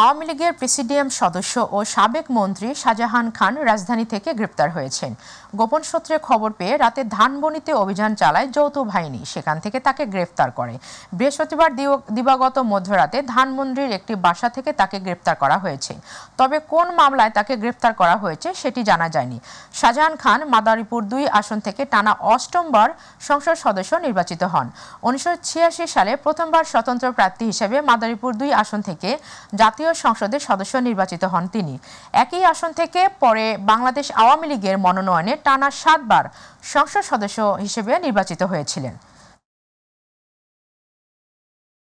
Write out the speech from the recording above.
আওয়ামী লীগের প্রেসিডিয়াম সদস্য ও সাবেক মন্ত্রী শাহজাহান খান রাজধানী থেকে গ্রেপ্তার হয়েছেন গোপন সূত্রে খবর পেয়ে রাতে ধানবনিতে অভিযান চালায় যৌথ বাহিনী সেখান থেকে তাকে গ্রেপ্তার করে বৃহস্পতিবার দিবাগত মধ্যরাতে ধানমন্ডির একটি বাসা থেকে তাকে গ্রেপ্তার করা হয়েছে তবে কোন মামলায় তাকে গ্রেপ্তার করা হয়েছে সেটি জানা যায়নি শাহজাহান খান মাদারীপুর দুই আসন থেকে টানা অষ্টমবার সংসদ সদস্য নির্বাচিত হন উনিশশো সালে প্রথমবার স্বতন্ত্র প্রার্থী হিসেবে মাদারীপুর দুই আসন থেকে জাতীয় সংসদের সদস্য নির্বাচিত হন তিনি একই আসন থেকে পরে বাংলাদেশ আওয়ামী লীগের মনোনয়নে টানা সাতবার সংসদ সদস্য হিসেবে নির্বাচিত হয়েছিলেন